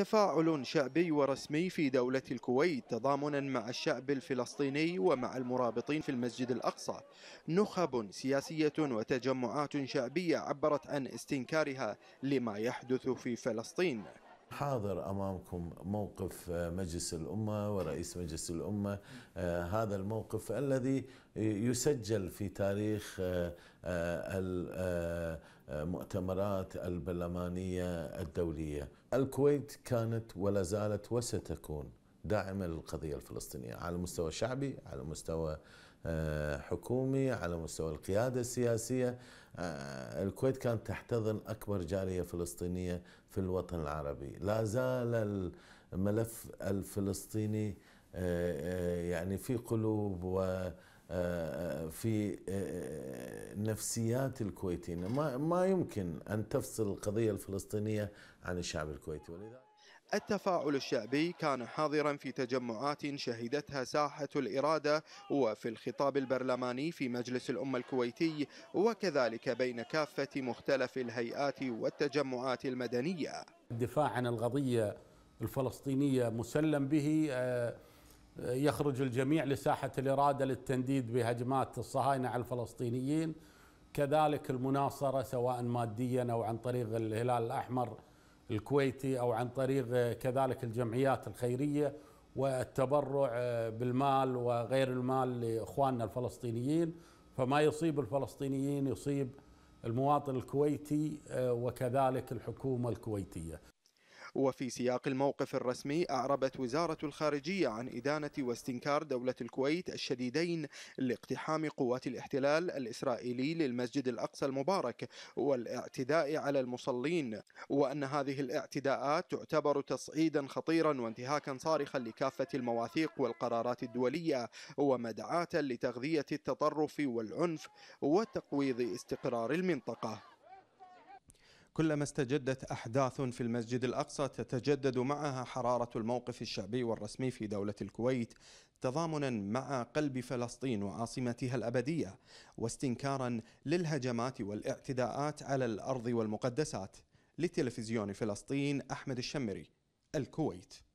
تفاعل شعبي ورسمي في دولة الكويت تضامنا مع الشعب الفلسطيني ومع المرابطين في المسجد الأقصى نخب سياسية وتجمعات شعبية عبرت عن استنكارها لما يحدث في فلسطين حاضر امامكم موقف آه، مجلس الامه ورئيس مجلس الامه آه، هذا الموقف الذي يسجل في تاريخ آه، المؤتمرات البرلمانيه الدوليه. الكويت كانت ولا زالت وستكون داعمة للقضية الفلسطينية على مستوى شعبي على مستوى آه، حكومي على مستوى القيادة السياسية آه، الكويت كانت تحتضن أكبر جالية فلسطينية في الوطن العربي لا زال الملف الفلسطيني آه، يعني في قلوب و في نفسيات الكويتيين ما يمكن أن تفصل القضية الفلسطينية عن الشعب الكويتي ولذلك التفاعل الشعبي كان حاضرا في تجمعات شهدتها ساحة الإرادة وفي الخطاب البرلماني في مجلس الأمة الكويتي وكذلك بين كافة مختلف الهيئات والتجمعات المدنية الدفاع عن القضية الفلسطينية مسلم به آه، يخرج الجميع لساحة الإرادة للتنديد بهجمات الصهاينة على الفلسطينيين كذلك المناصرة سواء ماديا أو عن طريق الهلال الأحمر الكويتي أو عن طريق آه، كذلك الجمعيات الخيرية والتبرع آه، بالمال وغير المال لإخواننا الفلسطينيين فما يصيب الفلسطينيين يصيب المواطن الكويتي آه، وكذلك الحكومة الكويتية وفي سياق الموقف الرسمي أعربت وزارة الخارجية عن إدانة واستنكار دولة الكويت الشديدين لاقتحام قوات الاحتلال الإسرائيلي للمسجد الأقصى المبارك والاعتداء على المصلين وأن هذه الاعتداءات تعتبر تصعيدا خطيرا وانتهاكا صارخا لكافة المواثيق والقرارات الدولية ومدعاة لتغذية التطرف والعنف وتقويض استقرار المنطقة كلما استجدت أحداث في المسجد الأقصى تتجدد معها حرارة الموقف الشعبي والرسمي في دولة الكويت تضامنا مع قلب فلسطين وعاصمتها الأبدية واستنكارا للهجمات والاعتداءات على الأرض والمقدسات لتلفزيون فلسطين أحمد الشمري الكويت